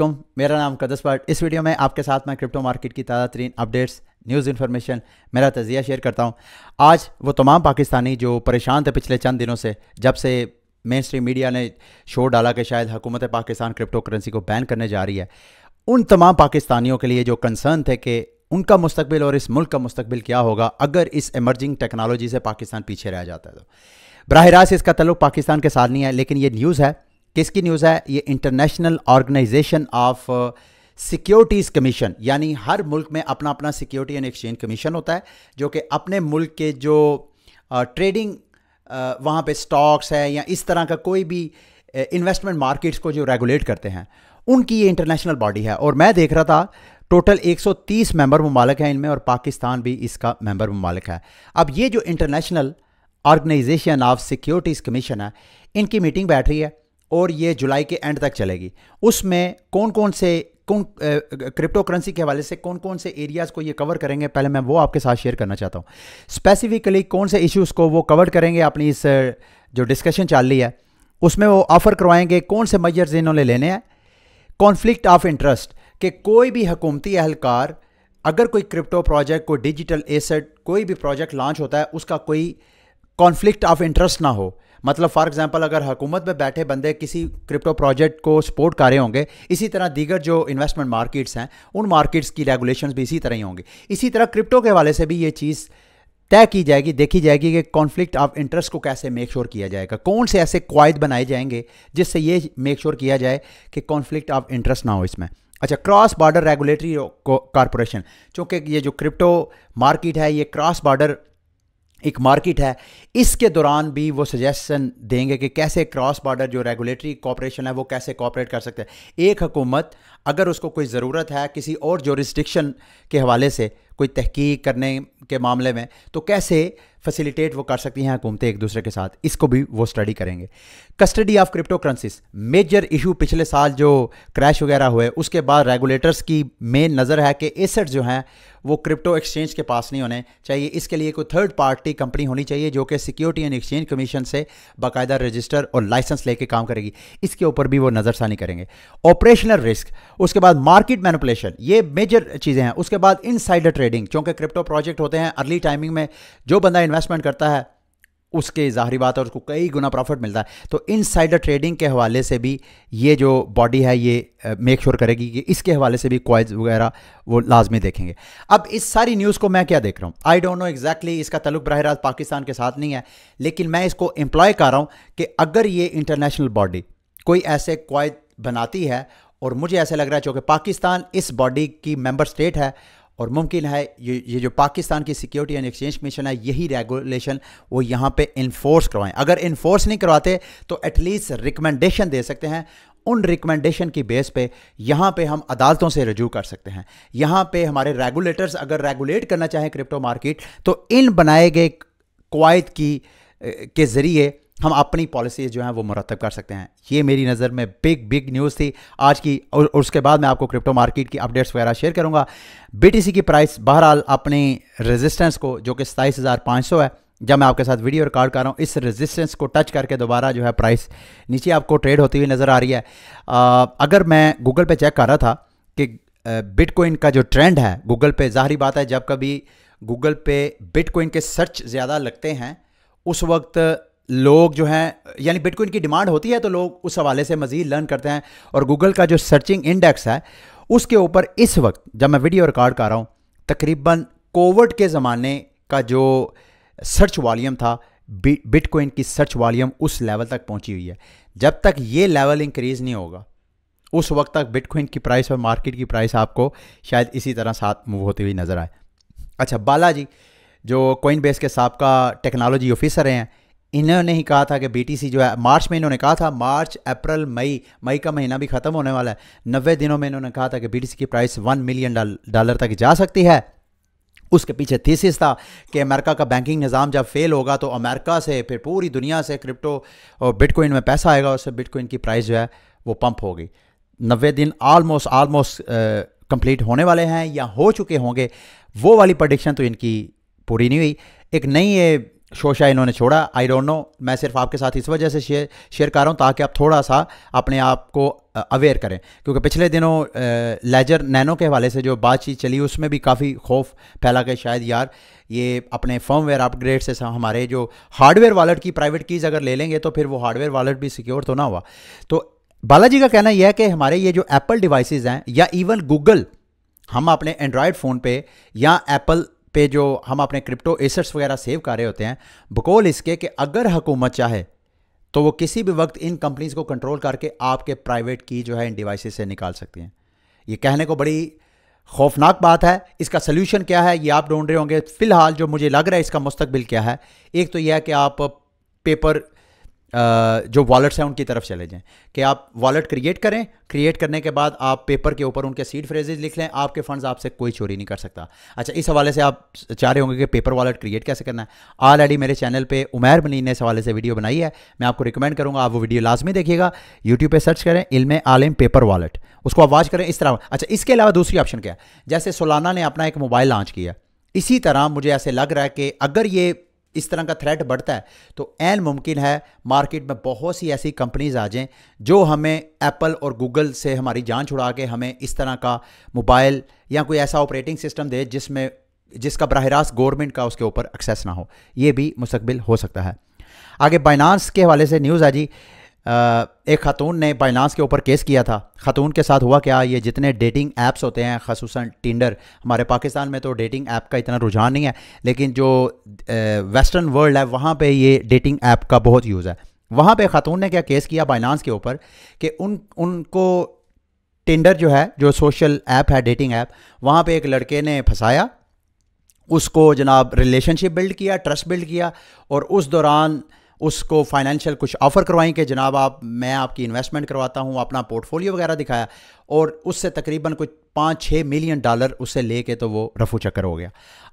मेरा नाम कदस पाट इस वीडियो में आपके साथ मैं क्रिप्टो मार्केट की ताज़ा तरीन अपडेट्स न्यूज़ इन्फॉर्मेशन मेरा तजिया शेयर करता हूँ आज वो तमाम पाकिस्तानी जो परेशान थे पिछले चंद दिनों से जब से मेन स्ट्रीम मीडिया ने शोर डाला कि शायद हुकूमत पाकिस्तान क्रिप्टो करेंसी को बैन करने जा रही है उन तमाम पाकिस्तानियों के लिए जो कंसर्न थे कि उनका मुस्तबिल और इस मुल्क का मुस्तबिल क्या होगा अगर इस एमरजिंग टेक्नोलॉजी से पाकिस्तान पीछे रह जाता है तो बरह रास्त इसका तल्लुक पाकिस्तान के साथ नहीं है लेकिन ये न्यूज़ है किसकी न्यूज़ है ये international organization of securities commission यानी हर मुल्क में अपना अपना सिक्योरिटी एंड एक्सचेंज कमीशन होता है जो कि अपने मुल्क के जो ट्रेडिंग uh, uh, वहाँ पे स्टॉक्स है या इस तरह का कोई भी इन्वेस्टमेंट uh, मार्केट्स को जो रेगुलेट करते हैं उनकी ये इंटरनेशनल बॉडी है और मैं देख रहा था टोटल 130 मेंबर ममालक हैं इनमें और पाकिस्तान भी इसका मेंबर ममालिक है अब ये जो international organization of securities commission है इनकी मीटिंग बैठ रही है और ये जुलाई के एंड तक चलेगी उसमें कौन कौन से कौन क्रिप्टो करेंसी के हवाले से कौन कौन से एरियाज़ को ये कवर करेंगे पहले मैं वो आपके साथ शेयर करना चाहता हूँ स्पेसिफिकली कौन से इश्यूज़ को वो कवर करेंगे अपनी इस जो डिस्कशन चल रही है उसमें वो ऑफ़र करवाएंगे कौन से मेजर्स इन्होंने लेने हैं कॉन्फ्लिक्ट ऑफ इंटरेस्ट कि कोई भी हकूमती अहलकार अगर कोई क्रिप्टो प्रोजेक्ट कोई डिजिटल एसेट कोई भी प्रोजेक्ट लॉन्च होता है उसका कोई कॉन्फ्लिक्ट ऑफ इंटरेस्ट ना हो मतलब फॉर एग्जांपल अगर हुकूमत में बैठे बंदे किसी क्रिप्टो प्रोजेक्ट को सपोर्ट कर रहे होंगे इसी तरह दीगर जो इन्वेस्टमेंट मार्केट्स हैं उन मार्केट्स की रेगुलेशन भी इसी तरह ही होंगी इसी तरह क्रिप्टो के हवाले से भी ये चीज़ तय की जाएगी देखी जाएगी कि कॉन्फ्लिक्ट ऑफ इंटरेस्ट को कैसे मेक श्योर sure किया जाएगा कौन से ऐसे क्वाइद बनाए जाएंगे जिससे ये मेक श्योर sure किया जाए कि कॉन्फ्लिक्ट ऑफ इंटरेस्ट ना हो इसमें अच्छा क्रॉस बॉर्डर रेगुलेटरी कॉरपोरेशन चूँकि ये जो क्रिप्टो मार्केट है ये क्रॉस बॉर्डर एक मार्केट है इसके दौरान भी वो सजेशन देंगे कि कैसे क्रॉस बॉर्डर जो रेगुलेटरी कॉपरेशन है वो कैसे कॉपरेट कर सकते हैं एक हुकूमत अगर उसको कोई ज़रूरत है किसी और जोरिस्टिक्शन के हवाले से कोई तहकीक करने के मामले में तो कैसे फैसिलिटेट वो कर सकती हैं हुकूमतें एक दूसरे के साथ इसको भी वो स्टडी करेंगे custody of crypto currencies major issue पिछले साल जो क्रैश वगैरह हुए उसके बाद रेगुलेटर्स की मेन नज़र है कि एसेट जो हैं वो क्रिप्टो एक्सचेंज के पास नहीं होने चाहिए इसके लिए कोई थर्ड पार्टी कंपनी होनी चाहिए जो कि सिक्योरिटी एंड एक्सचेंज कमीशन से बाकायदा रजिस्टर और लाइसेंस लेके काम करेगी इसके ऊपर भी वो नज़रसानी करेंगे ऑपरेशनल रिस्क उसके बाद मार्केट मैनिपुलेशन ये मेजर चीज़ें हैं उसके बाद इनसाइडर ट्रेडिंग क्योंकि क्रिप्टो प्रोजेक्ट होते हैं अर्ली टाइमिंग में जो बंदा इन्वेस्टमेंट करता है उसके ज़ाहरी बात है उसको कई गुना प्रॉफिट मिलता है तो इन साइडर ट्रेडिंग के हवाले से भी ये जो बॉडी है ये मेक श्योर sure करेगी कि इसके हवाले से भी क्वाइज वगैरह वो लाजमी देखेंगे अब इस सारी न्यूज़ को मैं क्या देख रहा हूँ आई डोंट नो एग्जैक्टली इसका तलुक बरह रात पाकिस्तान के साथ नहीं है लेकिन मैं इसको एम्प्लॉय कर रहा हूँ कि अगर ये इंटरनेशनल बॉडी कोई ऐसे क्वाइज बनाती है और मुझे ऐसा लग रहा है चूँकि पाकिस्तान इस बॉडी की मेम्बर स्टेट है और मुमकिन है ये ये जो पाकिस्तान की सिक्योरिटी एंड एक्सचेंज कमीशन है यही रेगुलेशन वो यहाँ पे इन्फोर्स करवाएं अगर इन्फोर्स नहीं करवाते तो एटलीस्ट रिकमेंडेशन दे सकते हैं उन रिकमेंडेशन की बेस पे यहाँ पे हम अदालतों से रजू कर सकते हैं यहाँ पे हमारे रेगुलेटर्स अगर रेगुलेट करना चाहें क्रिप्टो मार्केट तो इन बनाए गए कवायद की के ज़रिए हम अपनी पॉलिसी जो हैं वो मुरतब कर सकते हैं ये मेरी नज़र में बिग बिग न्यूज़ थी आज की और, उसके बाद मैं आपको क्रिप्टो मार्केट की अपडेट्स वगैरह शेयर करूँगा बीटीसी की प्राइस बहरहाल अपने रेजिस्टेंस को जो कि सताईस हज़ार पाँच सौ है जब मैं आपके साथ वीडियो रिकॉर्ड कर रहा हूँ इस रेजिस्टेंस को टच करके दोबारा जो है प्राइस नीचे आपको ट्रेड होती हुई नज़र आ रही है आ, अगर मैं गूगल पे चेक कर रहा था कि बिटकॉइन का जो ट्रेंड है गूगल पे जाहरी बात है जब कभी गूगल पे बिटकॉइन के सर्च ज़्यादा लगते हैं उस वक्त लोग जो हैं यानी बिटकॉइन की डिमांड होती है तो लोग उस हवाले से मज़ीद लर्न करते हैं और गूगल का जो सर्चिंग इंडेक्स है उसके ऊपर इस वक्त जब मैं वीडियो रिकॉर्ड कर रहा हूँ तकरीबन कोविड के ज़माने का जो सर्च वॉलीम था बिटकॉइन की सर्च वॉल्यूम उस लेवल तक पहुँची हुई है जब तक ये लेवल इंक्रीज़ नहीं होगा उस वक्त तक बिटकॉइन की प्राइस और मार्केट की प्राइस आपको शायद इसी तरह साथ मूव होती हुई नज़र आए अच्छा बालाजी जो कोइन बेस के सबका टेक्नोलॉजी ऑफिसर हैं इन्होंने ही कहा था कि बीटीसी जो है मार्च में इन्होंने कहा था मार्च अप्रैल मई मई का महीना भी ख़त्म होने वाला है नब्बे दिनों में इन्होंने कहा था कि बीटीसी की प्राइस वन मिलियन डॉलर तक जा सकती है उसके पीछे थीसिस था कि अमेरिका का बैंकिंग निज़ाम जब फेल होगा तो अमेरिका से फिर पूरी दुनिया से क्रिप्टो और बिटकॉइन में पैसा आएगा उससे बिटकॉइन की प्राइस जो है वो पंप होगी नब्बे दिन आलमोस्ट आलमोस्ट कंप्लीट होने वाले हैं या हो चुके होंगे वो वाली प्रडिक्शन तो इनकी पूरी नहीं हुई एक नई ये शोशा इन्होंने छोड़ा आई डोंट नो मैं सिर्फ आपके साथ इस वजह से शेयर शेयर कर रहा हूँ ताकि आप थोड़ा सा अपने आप को अवेयर करें क्योंकि पिछले दिनों लेजर नैनो के हवाले से जो बातचीत चली उसमें भी काफ़ी खौफ फैला के शायद यार ये अपने फर्मवेयर अपग्रेड से हमारे जो हार्डवेयर वॉलेट की प्राइवेट कीज़ अगर ले लेंगे तो फिर वो हार्डवेयर वॉलेट भी सिक्योर तो ना हुआ तो बालाजी का कहना यह है कि हमारे ये जो एप्पल डिवाइसेस हैं या इवन गूगल हम अपने एंड्रॉयड फ़ोन पे या एप्पल पे जो हम अपने क्रिप्टो एसेट्स वगैरह सेव कर रहे होते हैं बकोल इसके कि अगर हुकूमत चाहे तो वो किसी भी वक्त इन कंपनीज़ को कंट्रोल करके आपके प्राइवेट की जो है इन डिवाइसेस से निकाल सकती हैं ये कहने को बड़ी खौफनाक बात है इसका सोल्यूशन क्या है ये आप ढूंढ रहे होंगे फ़िलहाल जो मुझे लग रहा है इसका मुस्तबिल क्या है एक तो यह है कि आप पेपर जो वॉलेट्स हैं उनकी तरफ चले जाएं कि आप वॉलेट क्रिएट करें क्रिएट करने के बाद आप पेपर के ऊपर उनके सीड फ्रेजेज लिख लें आपके फंड्स आपसे कोई चोरी नहीं कर सकता अच्छा इस हवाले से आप चाह रहे होंगे कि पेपर वॉलेट क्रिएट कैसे करना है ऑलरेडी मेरे चैनल पे उमैर बनी ने इस हवाले से वीडियो बनाई है मैं आपको रिकमेंड करूँगा आप वो वीडियो लाजमी देखिएगा यूट्यूब पर सर्च करें इलम आलिम पेपर वॉलेट उसको आप वॉच करें इस तरह अच्छा इसके अलावा दूसरी ऑप्शन क्या है जैसे सोलाना ने अपना एक मोबाइल लॉन्च किया इसी तरह मुझे ऐसे लग रहा है कि अगर ये इस तरह का थ्रेट बढ़ता है तो एन मुमकिन है मार्केट में बहुत सी ऐसी कंपनीज आ जाएं जो हमें एप्पल और गूगल से हमारी जान छुड़ा के हमें इस तरह का मोबाइल या कोई ऐसा ऑपरेटिंग सिस्टम दे जिसमें जिसका बरह रास्त गवर्नमेंट का उसके ऊपर एक्सेस ना हो ये भी मुस्तबिल हो सकता है आगे बाइनांस के हवाले से न्यूज़ आ जी एक ख़ातून ने बाइनास के ऊपर केस किया था ख़ातून के साथ हुआ क्या ये जितने डेटिंग ऐप्स होते हैं खसूस टिंडर हमारे पाकिस्तान में तो डेटिंग ऐप का इतना रुझान नहीं है लेकिन जो वेस्टर्न वर्ल्ड है वहाँ पे ये डेटिंग ऐप का बहुत यूज़ है वहाँ पे ख़ातून ने क्या केस किया बाइनास के ऊपर कि उन उनको टिंडर जो है जो सोशल ऐप है डेटिंग ऐप वहाँ पर एक लड़के ने फंसाया उसको जनाब रिलेशनशिप बिल्ड किया ट्रस्ट बिल्ड किया और उस दौरान उसको फाइनेंशियल कुछ ऑफ़र करवाएं कि जनाब आप मैं आपकी इन्वेस्टमेंट करवाता हूँ अपना पोर्टफोलियो वगैरह दिखाया और उससे तकरीबन कोई पाँच छः मिलियन डॉलर उससे ले के तो वो रफू चक्कर हो गया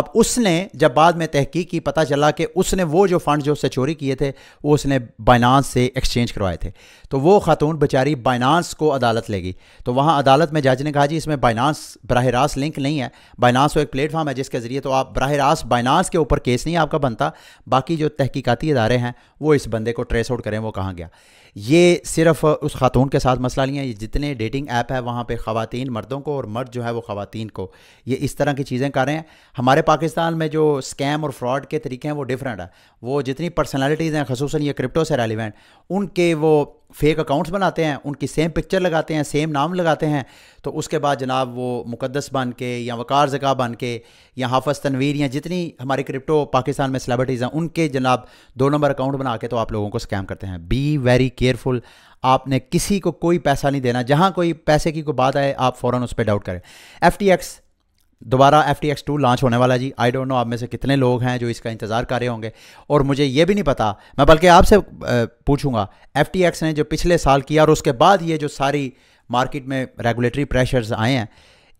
अब उसने जब बाद में तहकीक की पता चला कि उसने वो जो फ़ंड जो उससे चोरी किए थे वो उसने बाइनास से एक्सचेंज करवाए थे तो वो खातून बेचारी बाइनास को अदालत लेगी तो वहाँ अदालत में जज ने कहा जी इसमें बाइनास बरह रास्त लिंक नहीं है बाइनास वो एक प्लेटफॉर्म है जिसके ज़रिए तो आप बरह रास्त बाइनास के ऊपर केस नहीं आपका बनता बाकी जो तहकीकती इदारे हैं वो इस बंदे को ट्रेस आउट करें वो कहाँ गया ये सिर्फ उस खातून के साथ मसला नहीं है ये जितने डेटिंग ऐप है वहाँ पे ख़वातीन मर्दों को और मर्द जो है वो ख़वातीन को ये इस तरह की चीज़ें कर रहे हैं हमारे पाकिस्तान में जो स्कैम और फ्रॉड के तरीके हैं वो डिफरेंट है वो जितनी पर्सनैलिटीज़ हैं खसूस ये क्रिप्टो से रेलिवेंट उनके वो फेक अकाउंट्स बनाते हैं उनकी सेम पिक्चर लगाते हैं सेम नाम लगाते हैं तो उसके बाद जनाब वो मुकदस बन के या वकार जगह बन के या हाफज तनवीर या जितनी हमारी क्रिप्टो पाकिस्तान में सेलिब्रिटीज़ हैं उनके जनाब दो नंबर अकाउंट बना के तो आप लोगों को स्कैम करते हैं बी वेरी केयरफुल आपने किसी को कोई पैसा नहीं देना जहाँ कोई पैसे की कोई बात आए आप फ़ौर उस पर डाउट करें एफ टी एक्स दोबारा F T X two launch होने वाला जी आई डोंट नो आप में से कितने लोग हैं जो इसका इंतज़ार कर रहे होंगे और मुझे ये भी नहीं पता मैं बल्कि आपसे पूछूंगा एफ टी एक्स ने जो पिछले साल किया और उसके बाद ये जो सारी मार्केट में रेगुलेटरी प्रेशर्स आए हैं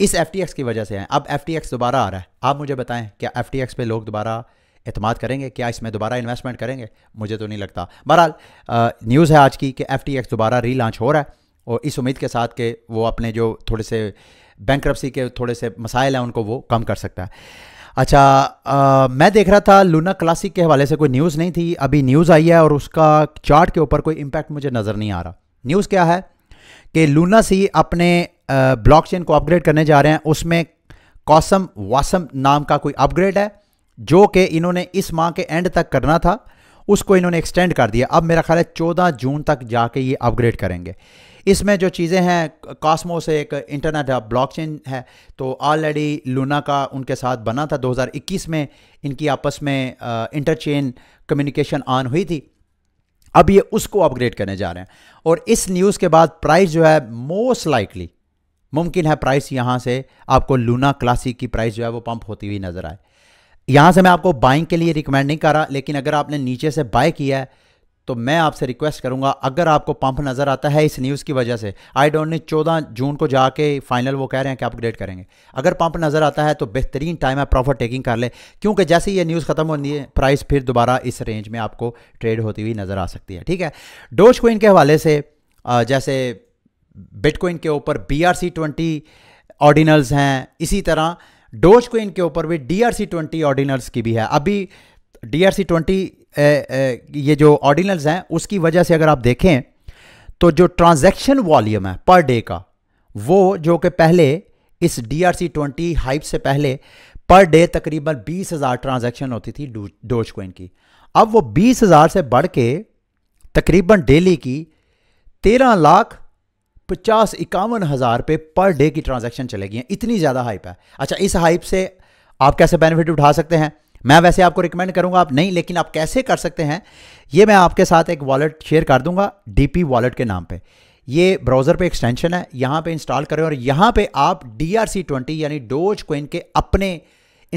इस एफ टी एक्स की वजह से हैं अब एफ टी एक्स दोबारा आ रहा है आप मुझे बताएं क्या एफ टी एक्स पर लोग दोबारा अतमाद करेंगे क्या इसमें दोबारा इन्वेस्टमेंट करेंगे मुझे तो नहीं लगता बहरहाल न्यूज़ है आज की कि एफ टी एक्स दोबारा लॉन्च हो रहा है और इस उम्मीद के साथ के वो अपने जो थोड़े से बैंक के थोड़े से मसाइल हैं उनको वो कम कर सकता है अच्छा आ, मैं देख रहा था लूना क्लासिक के हवाले से कोई न्यूज़ नहीं थी अभी न्यूज़ आई है और उसका चार्ट के ऊपर कोई इम्पैक्ट मुझे नज़र नहीं आ रहा न्यूज़ क्या है कि लूना सी अपने ब्लॉकचेन को अपग्रेड करने जा रहे हैं उसमें कॉसम वासम नाम का कोई अपग्रेड है जो कि इन्होंने इस माह के एंड तक करना था उसको इन्होंने एक्सटेंड कर दिया अब मेरा ख्याल है चौदह जून तक जाके ये अपग्रेड करेंगे इसमें जो चीज़ें हैं से एक इंटरनेट ब्लॉक ब्लॉकचेन है तो ऑलरेडी लूना का उनके साथ बना था 2021 में इनकी आपस में इंटरचेन कम्युनिकेशन ऑन हुई थी अब ये उसको अपग्रेड करने जा रहे हैं और इस न्यूज़ के बाद प्राइस जो है मोस्ट लाइकली मुमकिन है प्राइस यहाँ से आपको लूना क्लासिक की प्राइस जो है वो पंप होती हुई नज़र आए यहाँ से मैं आपको बाइंग के लिए रिकमेंड नहीं कर रहा लेकिन अगर आपने नीचे से बाय किया है तो मैं आपसे रिक्वेस्ट करूंगा अगर आपको पंप नज़र आता है इस न्यूज़ की वजह से आई डोंट नी चौदह जून को जाके फाइनल वो कह रहे हैं कि अपग्रेड करेंगे अगर पंप नज़र आता है तो बेहतरीन टाइम है प्रॉफिट टेकिंग कर ले क्योंकि जैसे ही ये न्यूज़ खत्म होती है प्राइस फिर दोबारा इस रेंज में आपको ट्रेड होती हुई नज़र आ सकती है ठीक है डोज कोइन के हवाले से जैसे बिटकॉइन के ऊपर B R C twenty ordinals हैं इसी तरह डोज क्वीन के ऊपर भी D R C twenty ordinals की भी है अभी डी आर सी ट्वेंटी ये जो ऑर्डिनल्स हैं उसकी वजह से अगर आप देखें तो जो ट्रांजैक्शन वॉल्यूम है पर डे का वो जो कि पहले इस D R C twenty hype से पहले पर डे तकरीबन बीस हज़ार ट्रांजेक्शन होती थी डोज कोइन की अब वो बीस हज़ार से बढ़ के तकरीबन डेली की तेरह लाख पचास इक्यावन हज़ार रुपये पर डे की ट्रांजेक्शन चलेगी हैं इतनी ज़्यादा हाइप है अच्छा इस हाइप से आप कैसे बेनिफिट उठा सकते हैं मैं वैसे आपको रिकमेंड करूंगा आप नहीं लेकिन आप कैसे कर सकते हैं ये मैं आपके साथ एक वॉलेट शेयर कर दूंगा डीपी वॉलेट के नाम पे ये ब्राउज़र पे एक्सटेंशन है यहाँ पे इंस्टॉल करें और यहाँ पे आप डी आर सी ट्वेंटी यानी डोज कोइन के अपने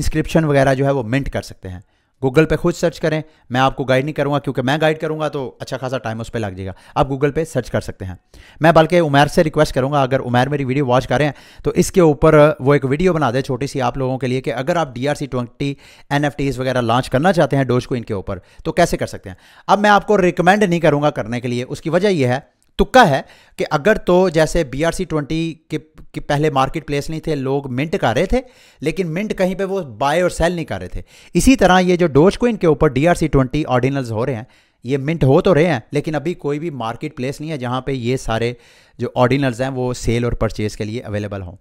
इंस्क्रिप्शन वगैरह जो है वो मिंट कर सकते हैं गूगल पे खुद सर्च करें मैं आपको गाइड नहीं करूँगा क्योंकि मैं गाइड करूँगा तो अच्छा खासा टाइम उस पर लग जाएगा आप गूगल पे सर्च कर सकते हैं मैं बल्कि उमैर से रिक्वेस्ट करूँगा अगर उमैर मेरी वीडियो वॉच करें तो इसके ऊपर वो एक वीडियो बना दे छोटी सी आप लोगों के लिए कि अगर आप D R C twenty N F Ts वगैरह लॉन्च करना चाहते हैं डोज को इनके ऊपर तो कैसे कर सकते हैं अब मैं आपको रिकमेंड नहीं करूँगा करने के लिए उसकी वजह यह है तुक्का है कि अगर तो जैसे बी आर सी ट्वेंटी के, के पहले मार्केट प्लेस नहीं थे लोग मिंट कर रहे थे लेकिन मिंट कहीं पे वो बाय और सेल नहीं कर रहे थे इसी तरह ये जो डोज को इनके ऊपर D R C twenty ordinals हो रहे हैं ये मिंट हो तो रहे हैं लेकिन अभी कोई भी मार्केट प्लेस नहीं है जहाँ पे ये सारे जो ऑर्डिनल्स हैं वो सेल और परचेज़ के लिए अवेलेबल हों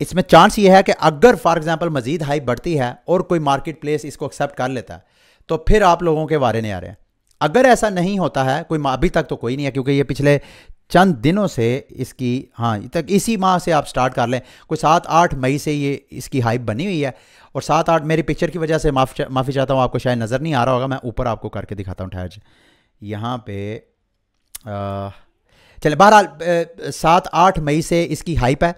इसमें चांस ये है कि अगर फॉर एग्जांपल मजीद हाई बढ़ती है और कोई मार्केट प्लेस इसको एक्सेप्ट कर लेता है तो फिर आप लोगों के बारे में आ रहे हैं अगर ऐसा नहीं होता है कोई अभी तक तो कोई नहीं है क्योंकि ये पिछले चंद दिनों से इसकी हाँ तक इसी माह से आप स्टार्ट कर लें कोई सात आठ मई से ये इसकी हाइप बनी हुई है और सात आठ मेरी पिक्चर की वजह से माफ़ी माफ़ी चाहता हूँ आपको शायद नज़र नहीं आ रहा होगा मैं ऊपर आपको करके दिखाता हूँ ठहर जी यहाँ पे चले बहरहाल सात आठ मई से इसकी हाइप है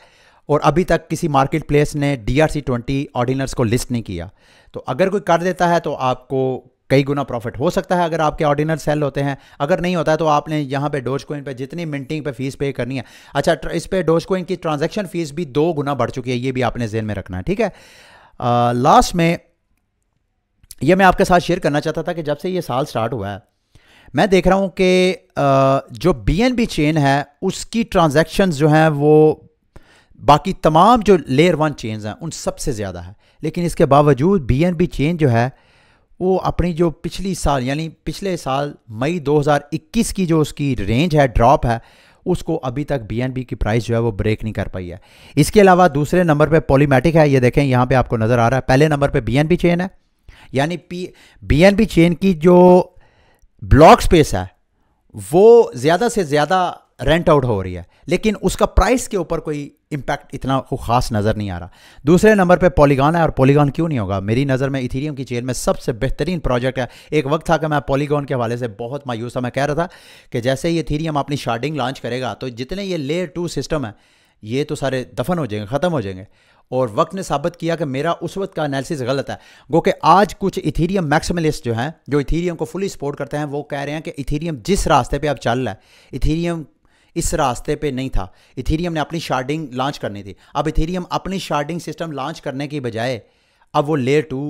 और अभी तक किसी मार्केट प्लेस ने D R C twenty ordinals को लिस्ट नहीं किया तो अगर कोई कर देता है तो आपको कई गुना प्रॉफिट हो सकता है अगर आपके ऑर्डिनर सेल होते हैं अगर नहीं होता है तो आपने यहाँ पे डोज कोइन पर जितनी मिनटिंग पे फीस पे करनी है अच्छा इस पर डोज कोइन की ट्रांजैक्शन फीस भी दो गुना बढ़ चुकी है ये भी आपने जेन में रखना है ठीक है लास्ट में ये मैं आपके साथ शेयर करना चाहता था कि जब से ये साल स्टार्ट हुआ है मैं देख रहा हूँ कि जो बी चेन है उसकी ट्रांजेक्शन जो हैं वो बाकी तमाम जो लेयर वन चेन्स हैं उन सबसे ज़्यादा है लेकिन इसके बावजूद बी चेन जो है वो अपनी जो पिछली साल यानी पिछले साल मई 2021 की जो उसकी रेंज है ड्रॉप है उसको अभी तक बी की प्राइस जो है वो ब्रेक नहीं कर पाई है इसके अलावा दूसरे नंबर पे पॉलीमेटिक है ये देखें यहाँ पे आपको नज़र आ रहा है पहले नंबर पे बी चेन है यानी पी बी चेन की जो ब्लॉक स्पेस है वो ज़्यादा से ज़्यादा रेंट आउट हो रही है लेकिन उसका प्राइस के ऊपर कोई इम्पैक्ट इतना को खास नज़र नहीं आ रहा दूसरे नंबर पे पॉलीगॉन है और पॉलीगॉन क्यों नहीं होगा मेरी नज़र में इथीरियम की चेन में सबसे बेहतरीन प्रोजेक्ट है एक वक्त था कि मैं पॉलीगॉन के हवाले से बहुत मायूस था मैं कह रहा था कि जैसे ही इथेरियम अपनी शार्डिंग लॉन्च करेगा तो जितने ये लेयर टू सिस्टम है ये तो सारे दफन हो जाएंगे ख़त्म हो जाएंगे और वक्त ने साबित किया कि मेरा उस वक्त का एनालिसिस गलत है गो कि आज कुछ इथीरियम मैक्सिमलिस्ट जो हैं जो इथीरियम को फुली सपोर्ट करते हैं वो कह रहे हैं कि इथीरियम जिस रास्ते पे अब चल रहा है इथीरियम इस रास्ते पे नहीं था इथेरियम ने अपनी शार्डिंग लॉन्च करनी थी अब इथेरियम अपनी शार्डिंग सिस्टम लॉन्च करने की बजाय अब वो लेयर टू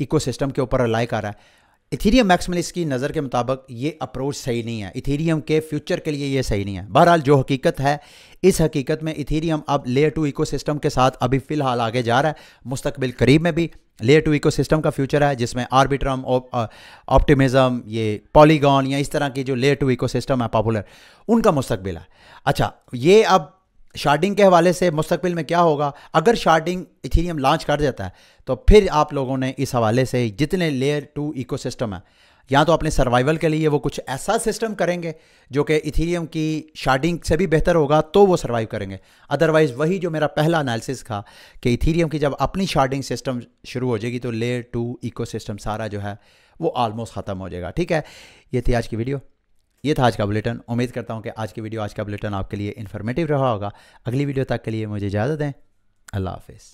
इकोसिस्टम के ऊपर रिलाई कर रहा है इथेरियम मैक्समलिस की नज़र के मुताबिक ये अप्रोच सही नहीं है इथेरियम के फ्यूचर के लिए ये सही नहीं है बहरहाल जो हकीकत है इस हकीकत में इथेरियम अब लेयर टू इकोसिस्टम के साथ अभी फ़िलहाल आगे जा रहा है मुस्तकबिल करीब में भी लेयर टू इकोसिस्टम का फ्यूचर है जिसमें आर्बिट्रम ऑप्टिमिज़म ये पॉलीगॉन या इस तरह की जो लेयर टू इकोसिस्टम है पॉपुलर उनका मुस्तबिल है अच्छा ये अब शार्डिंग के हवाले से मुस्तबिल में क्या होगा अगर शार्डिंग इथीरियम लॉन्च कर देता है तो फिर आप लोगों ने इस हवाले से जितने लेयर टू इकोसिस्टम है या तो अपने सर्वाइवल के लिए वो कुछ ऐसा सिस्टम करेंगे जो कि इथीरियम की शार्डिंग से भी बेहतर होगा तो वो सर्वाइव करेंगे अदरवाइज़ वही जो मेरा पहला एनालिसिस था कि इथीरियम की जब अपनी शार्डिंग सिस्टम शुरू हो जाएगी तो लेयर टू इकोसिस्टम सारा जो है वो आलमोस्ट ख़त्म हो जाएगा ठीक है ये थी आज की वीडियो ये था आज का बुलेटिन उम्मीद करता हूँ कि आज की वीडियो आज का बुलेटिन आपके लिए इन्फॉर्मेटिव रहा होगा अगली वीडियो तक के लिए मुझे इजाज़त दें अल्लाह हाफिज़